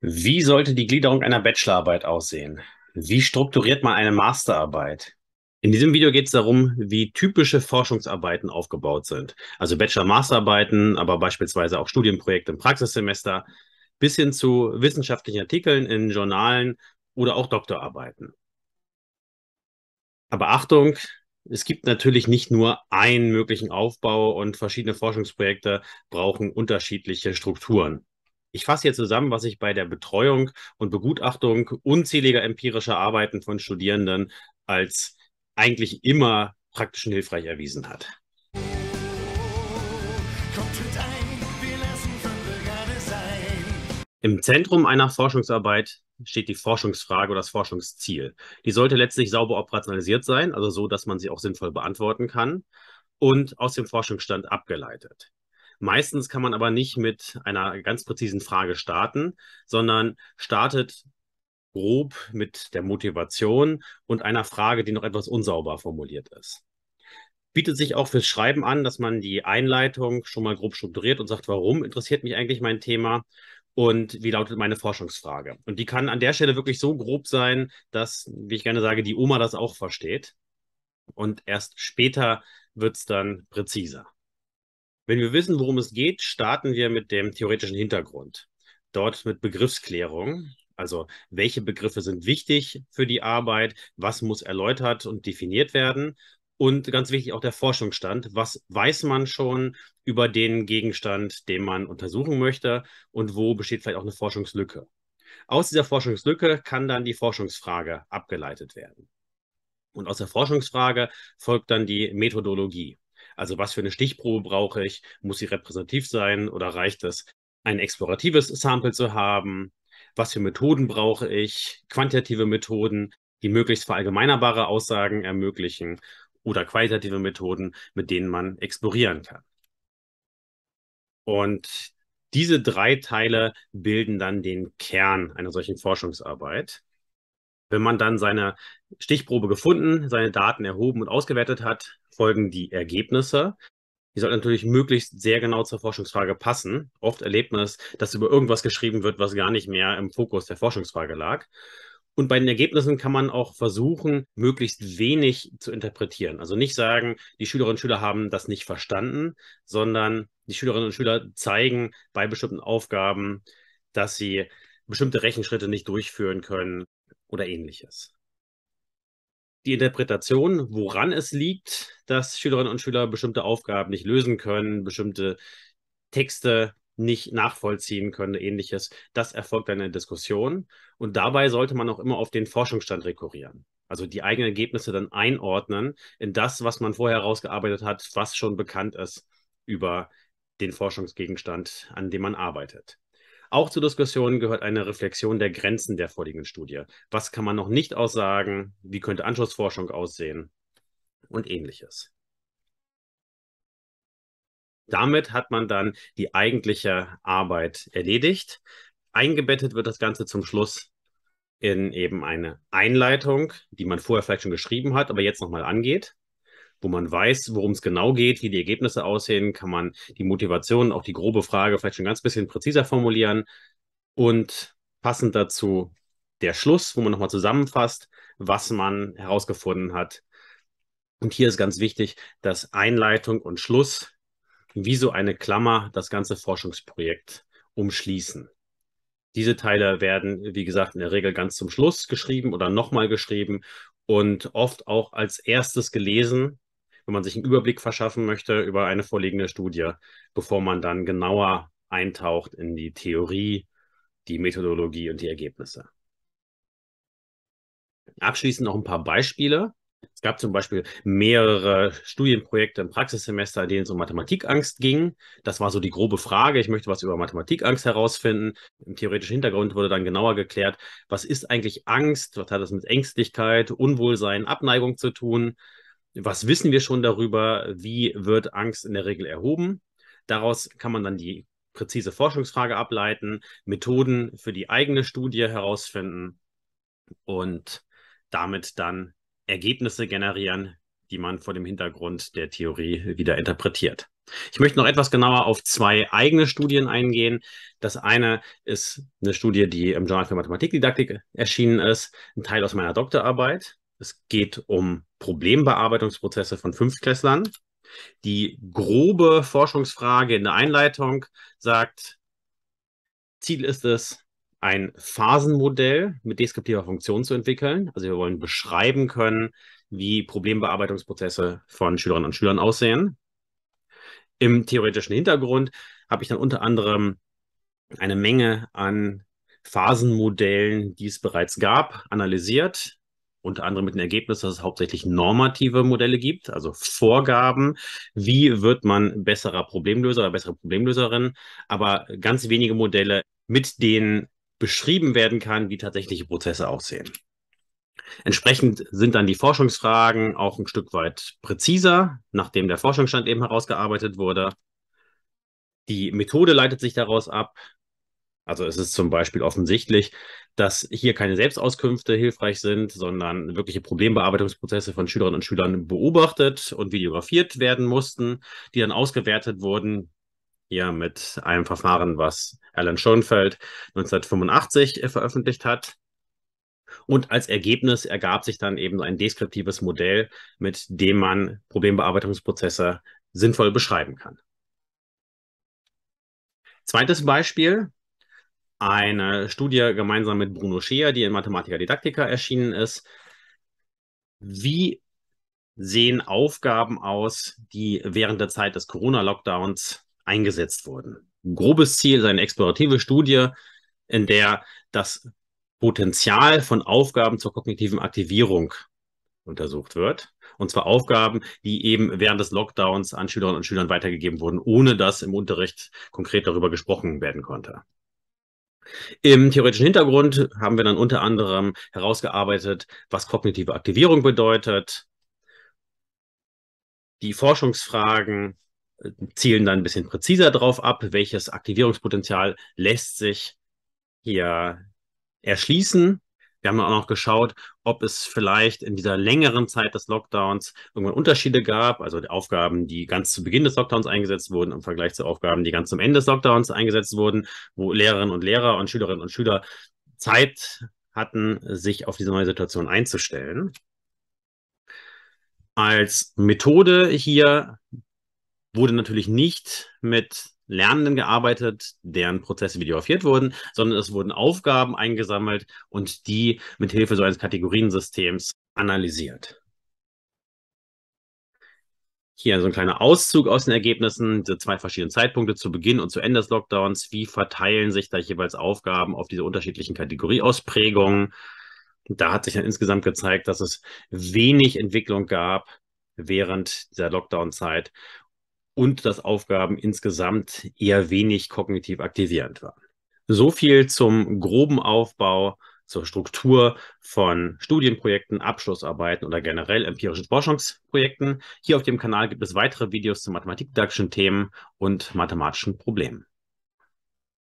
Wie sollte die Gliederung einer Bachelorarbeit aussehen? Wie strukturiert man eine Masterarbeit? In diesem Video geht es darum, wie typische Forschungsarbeiten aufgebaut sind. Also Bachelor-Masterarbeiten, aber beispielsweise auch Studienprojekte im Praxissemester, bis hin zu wissenschaftlichen Artikeln in Journalen oder auch Doktorarbeiten. Aber Achtung, es gibt natürlich nicht nur einen möglichen Aufbau und verschiedene Forschungsprojekte brauchen unterschiedliche Strukturen. Ich fasse hier zusammen, was ich bei der Betreuung und Begutachtung unzähliger empirischer Arbeiten von Studierenden als eigentlich immer praktisch und hilfreich erwiesen hat. Im Zentrum einer Forschungsarbeit steht die Forschungsfrage oder das Forschungsziel. Die sollte letztlich sauber operationalisiert sein, also so, dass man sie auch sinnvoll beantworten kann und aus dem Forschungsstand abgeleitet. Meistens kann man aber nicht mit einer ganz präzisen Frage starten, sondern startet grob mit der Motivation und einer Frage, die noch etwas unsauber formuliert ist. Bietet sich auch fürs Schreiben an, dass man die Einleitung schon mal grob strukturiert und sagt, warum interessiert mich eigentlich mein Thema und wie lautet meine Forschungsfrage. Und die kann an der Stelle wirklich so grob sein, dass, wie ich gerne sage, die Oma das auch versteht. Und erst später wird es dann präziser. Wenn wir wissen, worum es geht, starten wir mit dem theoretischen Hintergrund. Dort mit Begriffsklärung. Also welche Begriffe sind wichtig für die Arbeit, was muss erläutert und definiert werden. Und ganz wichtig auch der Forschungsstand. Was weiß man schon über den Gegenstand, den man untersuchen möchte und wo besteht vielleicht auch eine Forschungslücke? Aus dieser Forschungslücke kann dann die Forschungsfrage abgeleitet werden. Und aus der Forschungsfrage folgt dann die Methodologie. Also was für eine Stichprobe brauche ich? Muss sie repräsentativ sein oder reicht es, ein exploratives Sample zu haben? Was für Methoden brauche ich? Quantitative Methoden, die möglichst verallgemeinerbare Aussagen ermöglichen oder qualitative Methoden, mit denen man explorieren kann. Und diese drei Teile bilden dann den Kern einer solchen Forschungsarbeit. Wenn man dann seine Stichprobe gefunden, seine Daten erhoben und ausgewertet hat, folgen die Ergebnisse. Die sollten natürlich möglichst sehr genau zur Forschungsfrage passen. Oft erlebt man es, dass über irgendwas geschrieben wird, was gar nicht mehr im Fokus der Forschungsfrage lag. Und bei den Ergebnissen kann man auch versuchen, möglichst wenig zu interpretieren. Also nicht sagen, die Schülerinnen und Schüler haben das nicht verstanden, sondern die Schülerinnen und Schüler zeigen bei bestimmten Aufgaben, dass sie bestimmte Rechenschritte nicht durchführen können oder ähnliches. Die Interpretation, woran es liegt, dass Schülerinnen und Schüler bestimmte Aufgaben nicht lösen können, bestimmte Texte nicht nachvollziehen können, ähnliches, das erfolgt dann in der Diskussion. Und dabei sollte man auch immer auf den Forschungsstand rekurrieren. Also die eigenen Ergebnisse dann einordnen in das, was man vorher herausgearbeitet hat, was schon bekannt ist über den Forschungsgegenstand, an dem man arbeitet. Auch zur Diskussion gehört eine Reflexion der Grenzen der vorliegenden Studie. Was kann man noch nicht aussagen? Wie könnte Anschlussforschung aussehen? Und ähnliches. Damit hat man dann die eigentliche Arbeit erledigt. Eingebettet wird das Ganze zum Schluss in eben eine Einleitung, die man vorher vielleicht schon geschrieben hat, aber jetzt nochmal angeht wo man weiß, worum es genau geht, wie die Ergebnisse aussehen, kann man die Motivation, auch die grobe Frage vielleicht schon ganz bisschen präziser formulieren. Und passend dazu der Schluss, wo man nochmal zusammenfasst, was man herausgefunden hat. Und hier ist ganz wichtig, dass Einleitung und Schluss wie so eine Klammer das ganze Forschungsprojekt umschließen. Diese Teile werden, wie gesagt, in der Regel ganz zum Schluss geschrieben oder nochmal geschrieben und oft auch als erstes gelesen, wenn man sich einen Überblick verschaffen möchte über eine vorliegende Studie, bevor man dann genauer eintaucht in die Theorie, die Methodologie und die Ergebnisse. Abschließend noch ein paar Beispiele. Es gab zum Beispiel mehrere Studienprojekte im Praxissemester, in denen es um Mathematikangst ging. Das war so die grobe Frage. Ich möchte was über Mathematikangst herausfinden. Im theoretischen Hintergrund wurde dann genauer geklärt, was ist eigentlich Angst? Was hat das mit Ängstlichkeit, Unwohlsein, Abneigung zu tun? was wissen wir schon darüber, wie wird Angst in der Regel erhoben. Daraus kann man dann die präzise Forschungsfrage ableiten, Methoden für die eigene Studie herausfinden und damit dann Ergebnisse generieren, die man vor dem Hintergrund der Theorie wieder interpretiert. Ich möchte noch etwas genauer auf zwei eigene Studien eingehen. Das eine ist eine Studie, die im Journal für Mathematikdidaktik erschienen ist, ein Teil aus meiner Doktorarbeit. Es geht um Problembearbeitungsprozesse von Fünftklässlern. Die grobe Forschungsfrage in der Einleitung sagt, Ziel ist es, ein Phasenmodell mit deskriptiver Funktion zu entwickeln. Also wir wollen beschreiben können, wie Problembearbeitungsprozesse von Schülerinnen und Schülern aussehen. Im theoretischen Hintergrund habe ich dann unter anderem eine Menge an Phasenmodellen, die es bereits gab, analysiert unter anderem mit dem Ergebnis, dass es hauptsächlich normative Modelle gibt, also Vorgaben, wie wird man besserer Problemlöser oder bessere Problemlöserin, aber ganz wenige Modelle, mit denen beschrieben werden kann, wie tatsächliche Prozesse aussehen. Entsprechend sind dann die Forschungsfragen auch ein Stück weit präziser, nachdem der Forschungsstand eben herausgearbeitet wurde. Die Methode leitet sich daraus ab, also es ist zum Beispiel offensichtlich, dass hier keine Selbstauskünfte hilfreich sind, sondern wirkliche Problembearbeitungsprozesse von Schülerinnen und Schülern beobachtet und videografiert werden mussten, die dann ausgewertet wurden, hier mit einem Verfahren, was Alan Schoenfeld 1985 veröffentlicht hat. Und als Ergebnis ergab sich dann eben ein deskriptives Modell, mit dem man Problembearbeitungsprozesse sinnvoll beschreiben kann. Zweites Beispiel, eine Studie gemeinsam mit Bruno Scheer, die in Mathematica Didactica erschienen ist. Wie sehen Aufgaben aus, die während der Zeit des Corona-Lockdowns eingesetzt wurden? Grobes Ziel ist eine explorative Studie, in der das Potenzial von Aufgaben zur kognitiven Aktivierung untersucht wird. Und zwar Aufgaben, die eben während des Lockdowns an Schülerinnen und Schülern weitergegeben wurden, ohne dass im Unterricht konkret darüber gesprochen werden konnte. Im theoretischen Hintergrund haben wir dann unter anderem herausgearbeitet, was kognitive Aktivierung bedeutet. Die Forschungsfragen äh, zielen dann ein bisschen präziser darauf ab, welches Aktivierungspotenzial lässt sich hier erschließen wir haben auch noch geschaut, ob es vielleicht in dieser längeren Zeit des Lockdowns irgendwann Unterschiede gab, also die Aufgaben, die ganz zu Beginn des Lockdowns eingesetzt wurden im Vergleich zu Aufgaben, die ganz zum Ende des Lockdowns eingesetzt wurden, wo Lehrerinnen und Lehrer und Schülerinnen und Schüler Zeit hatten, sich auf diese neue Situation einzustellen. Als Methode hier wurde natürlich nicht mit Lernenden gearbeitet, deren Prozesse videografiert wurden, sondern es wurden Aufgaben eingesammelt und die mit Hilfe so eines Kategoriensystems analysiert. Hier so ein kleiner Auszug aus den Ergebnissen, diese zwei verschiedenen Zeitpunkte zu Beginn und zu Ende des Lockdowns. Wie verteilen sich da jeweils Aufgaben auf diese unterschiedlichen Kategorieausprägungen? Da hat sich dann insgesamt gezeigt, dass es wenig Entwicklung gab während der Lockdown-Zeit und dass Aufgaben insgesamt eher wenig kognitiv aktivierend waren. So viel zum groben Aufbau, zur Struktur von Studienprojekten, Abschlussarbeiten oder generell empirischen Forschungsprojekten. Hier auf dem Kanal gibt es weitere Videos zu mathematikdidaktischen Themen und mathematischen Problemen.